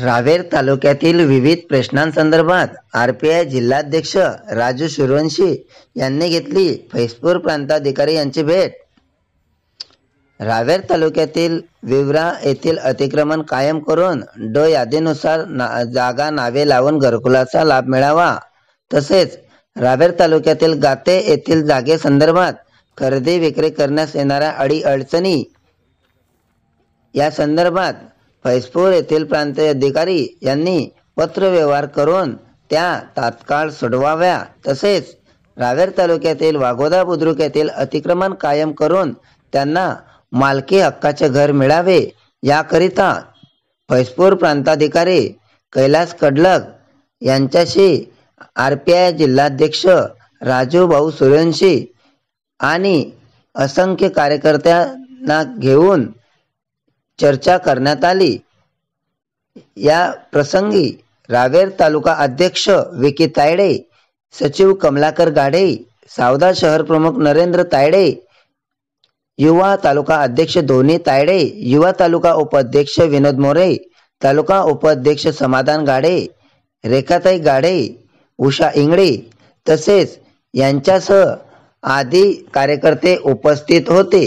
रावेर तालुक्यातील विविध प्रश्नांसंदर्भात R P I जिल्हाध्यक्ष राजू सुरवंशी यांनी घेतली फैसपूर प्रांताधिकारी यांची भेट रावेर तालुक्यातील विवरा येथील अतिक्रमण कायम करून ड यादीनुसार ना जागा नावे लावून घरकुलाचा लाभ मिळावा तसेच रावेर तालुक्यातील गाते येथील जागेसंदर्भात खरेदी विक्री करण्यास येणाऱ्या अडचणी या संदर्भात फैसपूर येथील प्रांतीय अधिकारी यांनी पत्रव्यवहार करून त्या तात्काळ सोडवाव्या तसेच रावेर तालुक्यातील वाघोदा बुद्रुक येथील अतिक्रमण कायम करून त्यांना मालकी हक्काचे घर मिळावे याकरिता फैसपूर प्रांताधिकारी कैलास कडलग यांच्याशी आर पी आय जिल्हाध्यक्ष राजू भाऊ सूर्यवंशी आणि असंख्य कार्यकर्त्यांना घेऊन चर्चा करण्यात आली या प्रसंगी रावेर तालुका अध्यक्ष विकी तायडे सचिव कमलाकर गाडे सावदा शहर प्रमुख नरेंद्र तायडे युवा तालुका अध्यक्ष धोनी तायडे युवा तालुका उपाध्यक्ष विनोद मोरे तालुका उपाध्यक्ष समाधान गाडे रेखाताई गाडे उषा इंगळे तसेच यांच्यासह आदी कार्यकर्ते उपस्थित होते